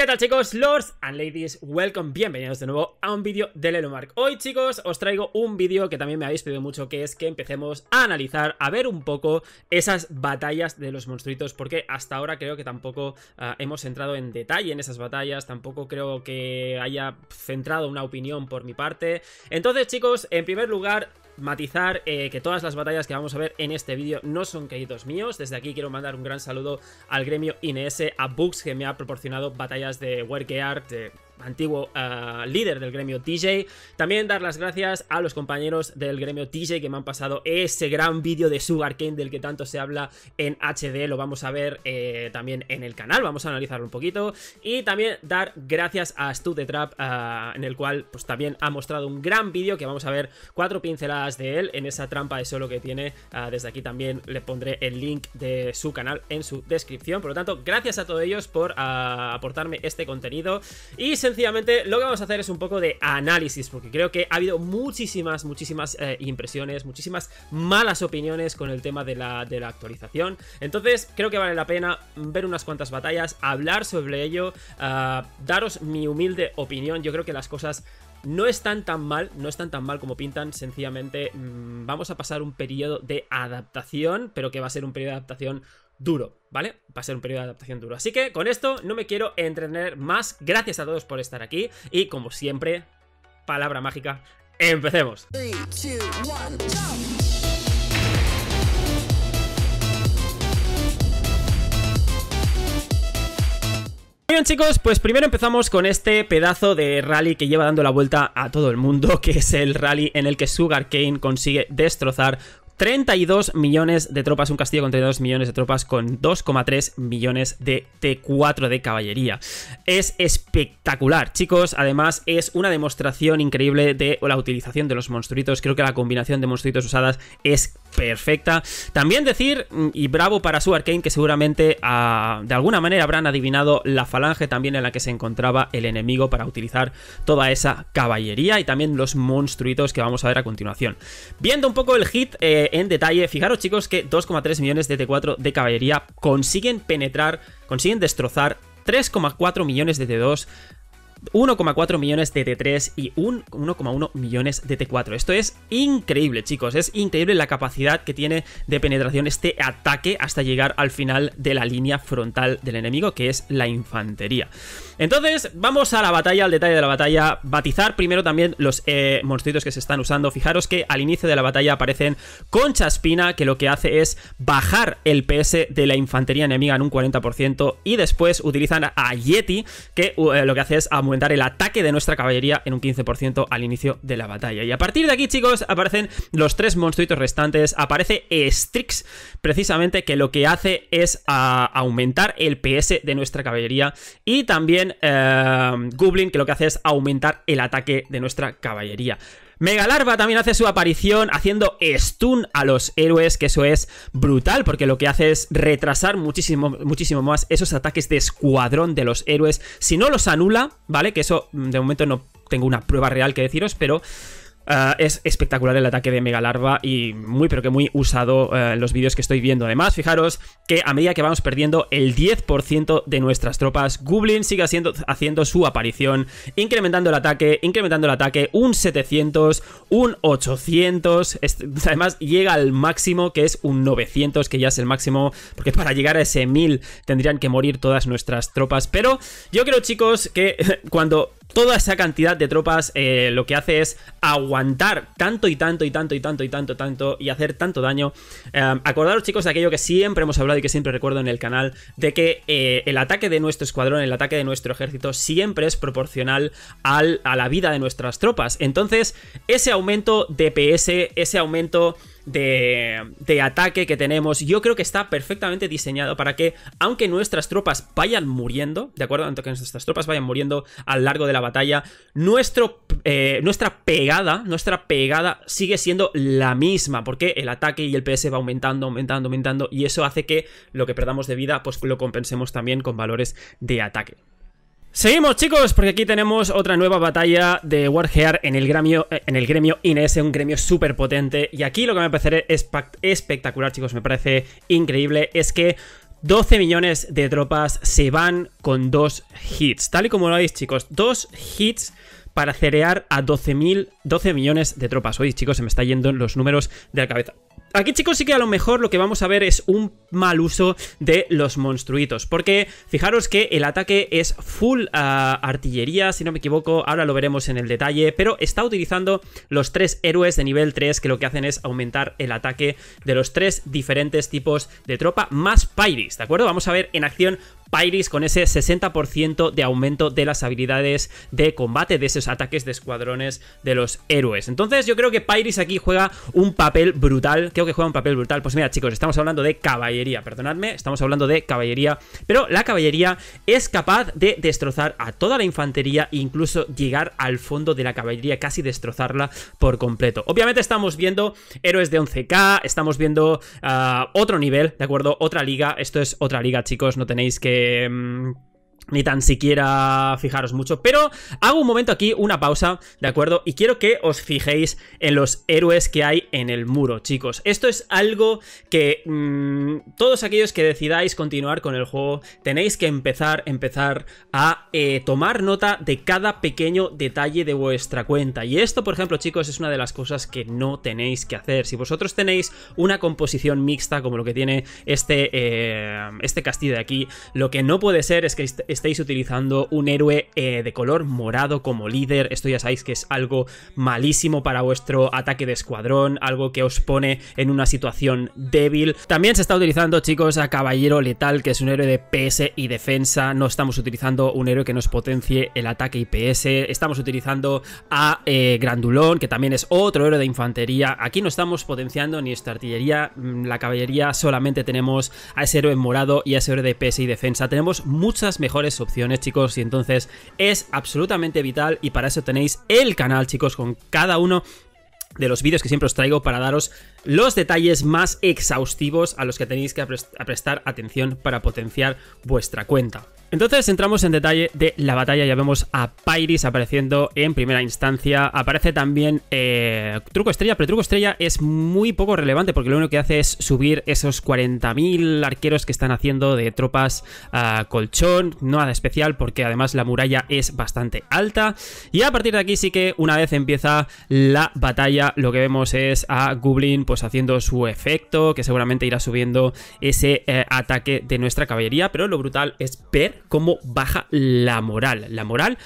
¿Qué tal chicos? Lords and ladies, welcome, bienvenidos de nuevo a un vídeo de Lelomark. Hoy chicos os traigo un vídeo que también me habéis pedido mucho, que es que empecemos a analizar, a ver un poco esas batallas de los monstruitos, porque hasta ahora creo que tampoco ah, hemos entrado en detalle en esas batallas, tampoco creo que haya centrado una opinión por mi parte. Entonces chicos, en primer lugar matizar eh, que todas las batallas que vamos a ver en este vídeo no son caídos míos. Desde aquí quiero mandar un gran saludo al gremio INS, a Bugs, que me ha proporcionado batallas de Work de antiguo ah, líder del gremio TJ. También dar las gracias a los compañeros del gremio TJ que me han pasado ese gran vídeo de Sugar Cane del que tanto se habla en HD. Lo vamos a ver eh, también en el canal, vamos a analizarlo un poquito. Y también dar gracias a Stu ah, en el cual pues también ha mostrado un gran vídeo que vamos a ver cuatro pinceladas de él en esa trampa de solo que tiene. Ah, desde aquí también le pondré el link de su canal en su descripción. Por lo tanto, gracias a todos ellos por aportarme este contenido. Y se sencillamente lo que vamos a hacer es un poco de análisis, porque creo que ha habido muchísimas, muchísimas eh, impresiones, muchísimas malas opiniones con el tema de la, actualización. Entonces, creo que vale la pena ver unas cuantas batallas, hablar sobre ello, ah, daros mi humilde opinión. Yo creo que las cosas no están tan mal, no están tan mal como pintan, sencillamente mm, vamos a pasar un periodo de adaptación, pero que va a ser un periodo de adaptación duro, ¿vale? Va a ser un periodo de adaptación duro. Así que con esto no me quiero entretener más. Gracias a todos por estar aquí y como siempre, palabra mágica, empecemos. Muy bien chicos, pues primero empezamos con este pedazo de rally que lleva dando la vuelta a todo el mundo, que es el rally en el que Sugar Kane consigue destrozar 32 millones de tropas, un castillo con 32 millones de tropas con 2,3 millones de T4 de caballería. Es espectacular, chicos. Además, es una demostración increíble de la utilización de los monstruitos. Creo que la combinación de monstruitos usadas es perfecta. También decir, mm, y bravo para su Arcane, que seguramente ah, de alguna manera habrán adivinado la falange también en la que se encontraba el enemigo para utilizar toda esa caballería y también los monstruitos que vamos a ver a continuación. Viendo un poco el hit... Eh, en detalle. Fijaros chicos que 2,3 millones de T4 de caballería consiguen penetrar, consiguen destrozar 3,4 millones de T2 1,4 millones de T3 y 1,1 millones de T4. Esto es increíble, chicos. Es increíble la capacidad que tiene de penetración este ataque hasta llegar al final de la línea frontal del enemigo, que es la infantería. Entonces, vamos a la batalla, al detalle de la batalla. Batizar primero también los eh, monstruitos que se están usando. Fijaros que al inicio de la batalla aparecen Concha Espina, que lo que hace es bajar el PS de la infantería enemiga en un 40%. Y después utilizan a Yeti, que eh, lo que hace es a aumentar el ataque de nuestra caballería en un 15% al inicio de la batalla. Y a partir de aquí, chicos, aparecen los tres monstruitos restantes. Aparece Strix, precisamente, que lo que hace es ah, aumentar el PS de nuestra caballería. Y también eh, Goblin, que lo que hace es aumentar el ataque de nuestra caballería. Megalarva también hace su aparición haciendo stun a los héroes, que eso es brutal, porque lo que hace es retrasar muchísimo, muchísimo más esos ataques de escuadrón de los héroes. Si no los anula, ¿vale? Que eso mm, de momento no tengo una prueba real que deciros, pero eh, es espectacular el ataque de Megalarva y muy pero que muy usado en eh, los vídeos que estoy viendo. Además, fijaros que a medida que vamos perdiendo el 10% de nuestras tropas, Goblin sigue haciendo, su aparición, incrementando el ataque, incrementando el ataque, un 700, un 800, además llega al máximo que es un 900, que ya es el máximo, porque para llegar a ese 1000 tendrían que morir todas nuestras tropas, pero yo creo chicos que cuando toda esa cantidad de tropas eh, lo que hace es aguantar aguantar tanto y tanto y tanto y tanto y tanto, tanto y hacer tanto daño. Em, acordaros, chicos, de aquello que siempre hemos hablado y que siempre recuerdo en el canal, de que eh, el ataque de nuestro escuadrón, el ataque de nuestro ejército, siempre es proporcional a la vida de nuestras tropas. Entonces, ese aumento de PS, ese aumento de, ataque que tenemos, yo creo que está perfectamente diseñado para que, aunque nuestras tropas vayan muriendo, ¿de acuerdo? Aunque nuestras tropas vayan muriendo a lo largo de la batalla, nuestro, eh, nuestra pegada, nuestra pegada sigue siendo la misma, porque el ataque y el PS va aumentando, aumentando, aumentando, y eso hace que lo que perdamos de vida, pues lo compensemos también con valores de ataque. Seguimos chicos, porque aquí tenemos otra nueva batalla de Wargear en el gremio, eh, en el gremio un gremio súper potente y aquí lo que me parece espectacular chicos, me parece increíble, es que 12 millones de tropas se van con dos hits, tal y como lo veis chicos, dos hits para cerear a mil 12 millones de tropas. Oye chicos, se me están yendo los números de la cabeza. Aquí chicos sí que a lo mejor lo que vamos a ver es un mal uso de los monstruitos Porque fijaros que el ataque es full ah, artillería, si no me equivoco, ahora lo veremos en el detalle Pero está utilizando los tres héroes de nivel 3 que lo que hacen es aumentar el ataque de los tres diferentes tipos de tropa más Pyris, ¿de acuerdo? Vamos a ver en acción Pyris con ese 60% de aumento de las habilidades de combate, de esos ataques de escuadrones de los héroes. Entonces yo creo que Pyris aquí juega un papel brutal, creo que juega un papel brutal. Pues mira chicos, estamos hablando de caballería, perdonadme, estamos hablando de caballería, pero la caballería es capaz de destrozar a toda la infantería e incluso llegar al fondo de la caballería, casi destrozarla por completo. Obviamente estamos viendo héroes de 11k, estamos viendo ah, otro nivel, ¿de acuerdo? Otra liga, esto es otra liga chicos, no tenéis que E, ehm, ni tan siquiera fijaros mucho, pero hago un momento aquí, una pausa, ¿de acuerdo? Y quiero que os fijéis en los héroes que hay en el muro, chicos. Esto es algo que mm, todos aquellos que decidáis continuar con el juego tenéis que empezar, empezar a eh, tomar nota de cada pequeño detalle de vuestra cuenta. Y esto, por ejemplo, chicos, es una de las cosas que no tenéis que hacer. Si vosotros tenéis una composición mixta como lo que tiene este, eh, este castillo de aquí, lo que no puede ser es que estáis utilizando un héroe eh, de color morado como líder. Esto ya sabéis que es algo malísimo para vuestro ataque de escuadrón, algo que os pone en una situación débil. También se está utilizando, chicos, a Caballero Letal, que es un héroe de PS y defensa. No estamos utilizando un héroe que nos potencie el ataque y PS. Estamos utilizando a eh, Grandulón, que también es otro héroe de infantería. Aquí no estamos potenciando ni esta artillería, mm, la caballería solamente tenemos a ese héroe morado y a ese héroe de PS y defensa. Tenemos muchas mejores opciones, chicos. Y entonces es absolutamente vital y para eso tenéis el canal, chicos, con cada uno de los vídeos que siempre os traigo para daros los detalles más exhaustivos a los que tenéis que prestar atención para potenciar vuestra cuenta. Entonces entramos en detalle de la batalla, ya vemos a Pyris apareciendo en primera instancia, aparece también eh, Truco Estrella, pero Truco Estrella es muy poco relevante porque lo único que hace es subir esos 40.000 arqueros que están haciendo de tropas a colchón, nada especial porque además la muralla es bastante alta y a partir de aquí sí que una vez empieza la batalla lo que vemos es a Goblin pues haciendo su efecto que seguramente irá subiendo ese eh, ataque de nuestra caballería, pero lo brutal es ver cómo baja la moral. La moral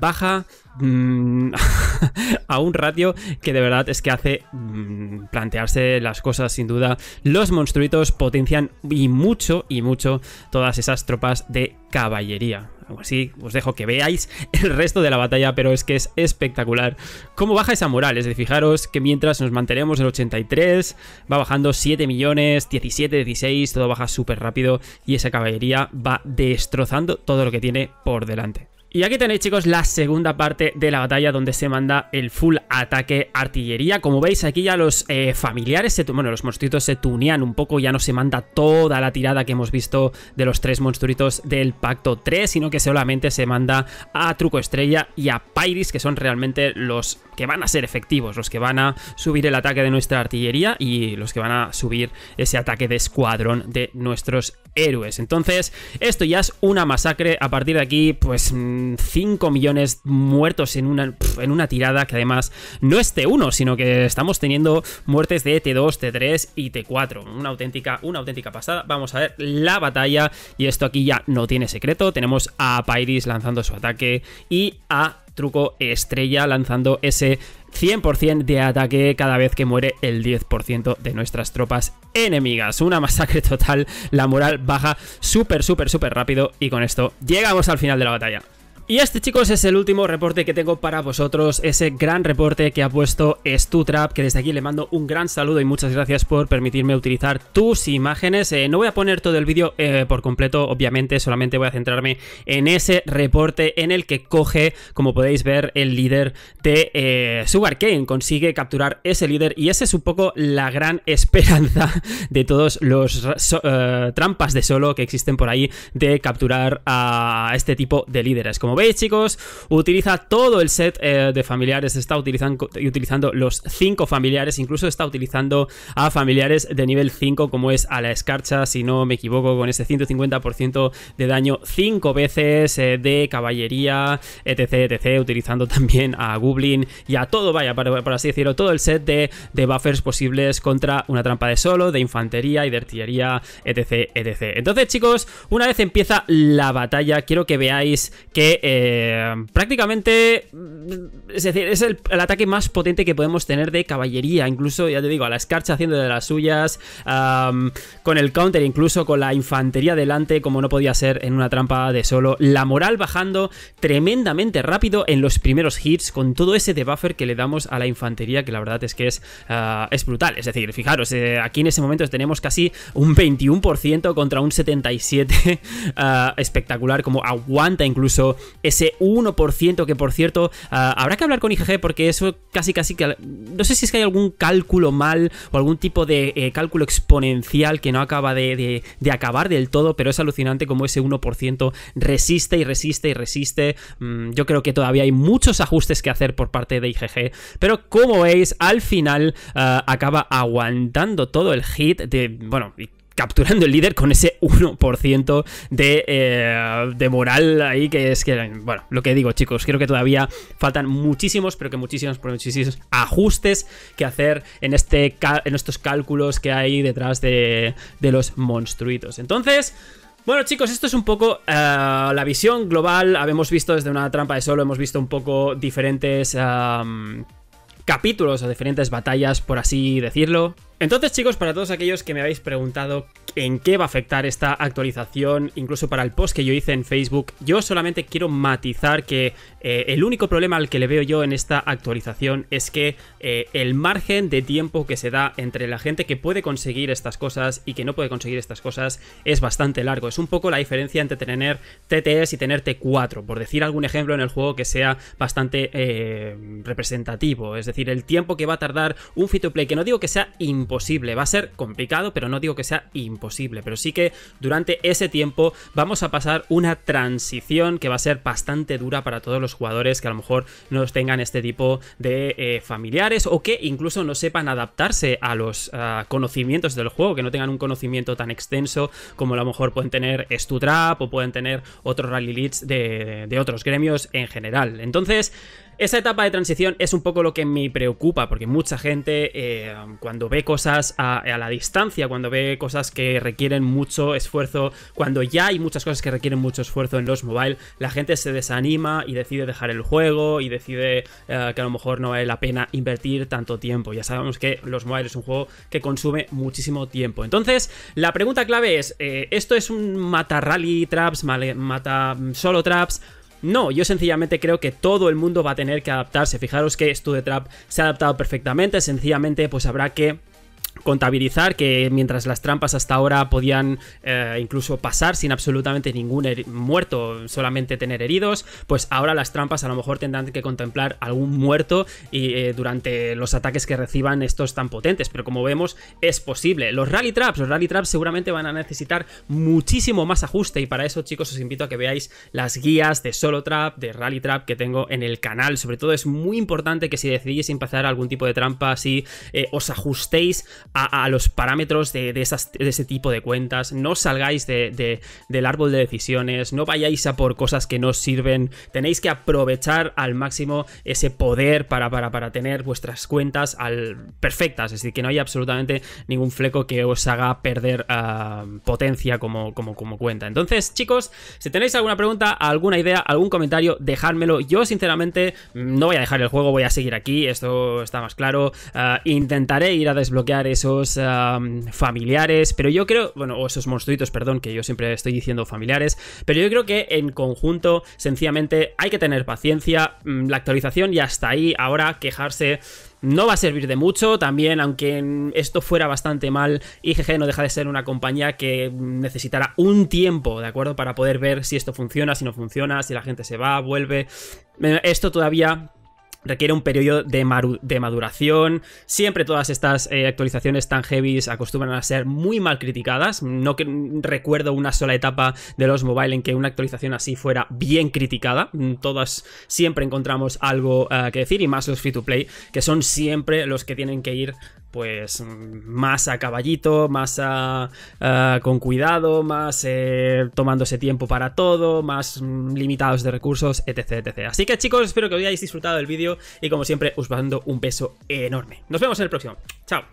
baja mm, a un ratio que de verdad es que hace mm, plantearse las cosas sin duda. Los monstruitos potencian y mucho y mucho todas esas tropas de caballería. Así os dejo que veáis el resto de la batalla, pero es que es espectacular cómo baja esa moral. Es de fijaros que mientras nos mantenemos en 83, va bajando 7 millones, 17, 16, todo baja súper rápido y esa caballería va destrozando todo lo que tiene por delante. Y aquí tenéis chicos la segunda parte de la batalla donde se manda el full ataque artillería. Como veis aquí ya los eh, familiares, se, bueno los monstruitos se tunean un poco, ya no se manda toda la tirada que hemos visto de los tres monstruitos del pacto 3, sino que solamente se manda a Truco Estrella y a Pyris, que son realmente los que van a ser efectivos, los que van a subir el ataque de nuestra artillería y los que van a subir ese ataque de escuadrón de nuestros héroes. Entonces esto ya es una masacre, a partir de aquí pues 5 millones muertos en una, en una tirada que además no es T1, sino que estamos teniendo muertes de T2, T3 y T4. Una auténtica, una auténtica pasada. Vamos a ver la batalla y esto aquí ya no tiene secreto. Tenemos a Pyris lanzando su ataque y a Truco Estrella lanzando ese 100% de ataque cada vez que muere el 10% de nuestras tropas enemigas. Una masacre total, la moral baja súper, súper, súper rápido y con esto llegamos al final de la batalla. Y este chicos es el último reporte que tengo para vosotros, ese gran reporte que ha puesto Stutrap, que desde aquí le mando un gran saludo y muchas gracias por permitirme utilizar tus imágenes. Eh, no voy a poner todo el vídeo eh, por completo, obviamente, solamente voy a centrarme en ese reporte en el que coge, como podéis ver, el líder de eh, Kane consigue capturar ese líder y esa es un poco la gran esperanza de todos los eh, trampas de solo que existen por ahí de capturar a este tipo de líderes. Como veis, chicos, utiliza todo el set eh, de familiares. Está utilizando, utilizando los 5 familiares. Incluso está utilizando a familiares de nivel 5, como es a la escarcha, si no me equivoco, con ese 150% de daño 5 veces eh, de caballería, etc, etc. Utilizando también a Goblin y a todo, vaya, por, así decirlo, todo el set de, de buffers posibles contra una trampa de solo, de infantería y de artillería, etc, etc. Entonces, chicos, una vez empieza la batalla, quiero que veáis que eh, prácticamente, mm, es decir, es el, ataque más potente que podemos tener de caballería, incluso, ya te digo, a la escarcha haciendo de las suyas, con el counter, incluso con la infantería delante, como no podía ser en una trampa de solo, la moral bajando tremendamente rápido en los primeros hits, con todo ese debuffer que le damos a la infantería, que la verdad es que es, ah, brutal, es decir, fijaros, eh, aquí en ese momento tenemos casi un 21% contra un 77% ah, espectacular, como aguanta incluso ese 1% que por cierto ah, habrá que hablar con IGG porque eso casi casi que no sé si es que hay algún cálculo mal o algún tipo de eh, cálculo exponencial que no acaba de, acabar del todo pero es alucinante como ese 1% resiste y resiste y resiste mm, yo creo que todavía hay muchos ajustes que hacer por parte de IGG pero como veis al final ah, acaba aguantando todo el hit de bueno capturando el líder con ese 1% eh, de, moral ahí que es que, bueno, lo que digo chicos, creo que todavía faltan muchísimos, pero que muchísimos, muchísimos ajustes que hacer en, este, en estos cálculos que hay detrás de, los monstruitos. Entonces... Bueno chicos, esto es un poco eh, la visión global, habemos visto desde una trampa de solo, hemos visto un poco diferentes capítulos o diferentes batallas, por así decirlo, entonces chicos, para todos aquellos que me habéis preguntado en qué va a afectar esta actualización, incluso para el post que yo hice en Facebook, yo solamente quiero matizar que eh, el único problema al que le veo yo en esta actualización es que eh, el margen de tiempo que se da entre la gente que puede conseguir estas cosas y que no puede conseguir estas cosas es bastante largo. Es un poco la diferencia entre tener TTS y tener T4, por decir algún ejemplo en el juego que sea bastante eh, representativo. Es decir, el tiempo que va a tardar un fit to play, que no digo que sea imposible, Va a ser complicado, pero no digo que sea imposible, pero sí que durante ese tiempo vamos a pasar una transición que va a ser bastante dura para todos los jugadores que a lo mejor no tengan este tipo de eh, familiares o que incluso no sepan adaptarse a los ah, conocimientos del juego, que no tengan un conocimiento tan extenso como a lo mejor pueden tener Stutrap o pueden tener otros rally leads de, de otros gremios en general. Entonces, esa etapa de transición es un poco lo que me preocupa, porque mucha gente eh, cuando ve cosas a, la distancia, cuando ve cosas que requieren mucho esfuerzo, cuando ya hay muchas cosas que requieren mucho esfuerzo en los mobile, la gente se desanima y decide dejar el juego y decide eh, que a lo mejor no vale la pena invertir tanto tiempo. Ya sabemos que los mobile es un juego que consume muchísimo tiempo. Entonces, la pregunta clave es, eh, ¿esto es un mata rally traps, mata solo traps? No, yo sencillamente creo que todo el mundo va a tener que adaptarse. Fijaros que esto de Trap se ha adaptado perfectamente, sencillamente pues habrá que contabilizar que mientras las trampas hasta ahora podían eh, incluso pasar sin absolutamente ningún muerto, solamente tener heridos, pues ahora las trampas a lo mejor tendrán que contemplar algún muerto y, eh, durante los ataques que reciban estos tan potentes, pero como vemos es posible. Los rally traps, los rally traps seguramente van a necesitar muchísimo más ajuste y para eso chicos os invito a que veáis las guías de solo trap, de rally trap que tengo en el canal, sobre todo es muy importante que si decidís empezar algún tipo de trampa así, eh, os ajustéis a, los parámetros de, de, ese tipo de cuentas, no salgáis del árbol de decisiones, no vayáis a por cosas que no sirven, tenéis que aprovechar al máximo ese poder para, tener vuestras cuentas al, perfectas, es decir, que no haya absolutamente ningún fleco que os haga perder ah, potencia como, como, como cuenta. Entonces, chicos, si tenéis alguna pregunta, alguna idea, algún comentario, dejármelo. Yo, sinceramente, no voy a dejar el juego, voy a seguir aquí, esto está más claro. Ah, intentaré ir a desbloquear esos familiares, pero yo creo, bueno, o esos monstruitos, perdón, que yo siempre estoy diciendo familiares, pero yo creo que en conjunto, sencillamente, hay que tener paciencia, mm, la actualización ya está ahí, ahora quejarse no va a servir de mucho. También, aunque esto fuera bastante mal, IGG no deja de ser una compañía que necesitará un tiempo, ¿de acuerdo? Para poder ver si esto funciona, si no funciona, si la gente se va, vuelve. Esto todavía requiere un periodo de, maduración. Siempre todas estas eh, actualizaciones tan heavies acostumbran a ser muy mal criticadas. No recuerdo una sola etapa de los mobile en que una actualización así fuera bien criticada. Mm, todas siempre encontramos algo eh, que decir y más los free to play, que son siempre los que tienen que ir pues más a caballito, más a, con cuidado, más eh, tomándose tiempo para todo, más mm, limitados de recursos, etc, etc. Así que chicos, espero que hayáis disfrutado del vídeo y como siempre os mando un beso enorme. Nos vemos en el próximo. Chao.